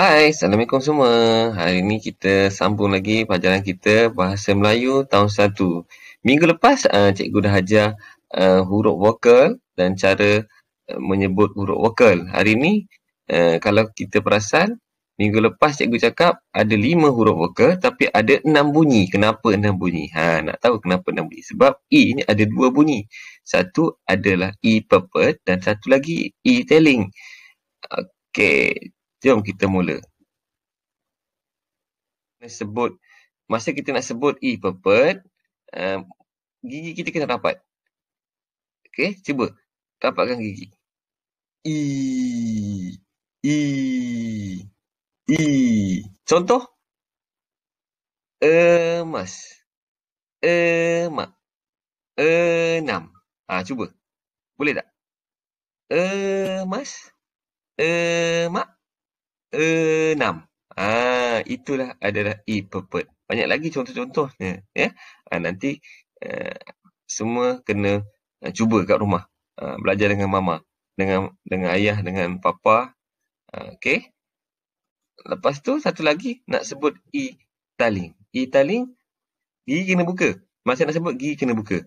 Hai, Assalamualaikum semua. Hari ini kita sambung lagi pelajaran kita Bahasa Melayu tahun 1. Minggu lepas, uh, cikgu dah ajar uh, huruf vokal dan cara uh, menyebut huruf vokal. Hari ini, uh, kalau kita perasan, Minggu lepas cikgu cakap ada lima huruf vokal tapi ada enam bunyi. Kenapa enam bunyi? Ha, nak tahu kenapa enam bunyi? Sebab E ni ada dua bunyi. Satu adalah E purple dan satu lagi E telling. Okey, jom kita mula. Kita sebut, masa kita nak sebut E purple, uh, gigi kita kena rapat. Okey, cuba rapatkan gigi. E, E, I. Contoh? Emas. Emak. Enam. Ha, cuba. Boleh tak? Emas. Emak. Enam. Ha, itulah adalah I e perpet. Banyak lagi contoh-contohnya. Ya? Ha, nanti uh, semua kena uh, cuba kat rumah. Uh, belajar dengan mama. Dengan dengan ayah, dengan papa. Uh, ha, okay? Lepas tu satu lagi nak sebut i taling. I taling gigi kena buka. Masa nak sebut gigi kena buka.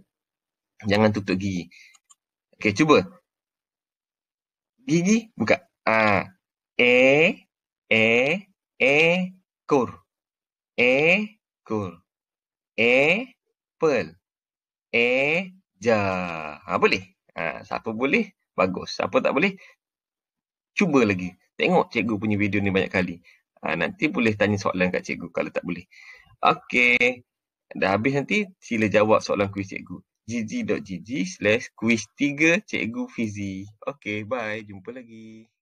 Jangan tutup gigi. Okey, cuba. Gigi buka. A e e e kur. E kur. E pel. E ja. Ha, boleh. ah siapa boleh? Bagus. Siapa tak boleh? Cuba lagi tengok cikgu punya video ni banyak kali. Ha, nanti boleh tanya soalan kat cikgu kalau tak boleh. Okey. Dah habis nanti sila jawab soalan kuis cikgu. gg.gg slash kuis 3 cikgu fizi. Okey, bye. Jumpa lagi.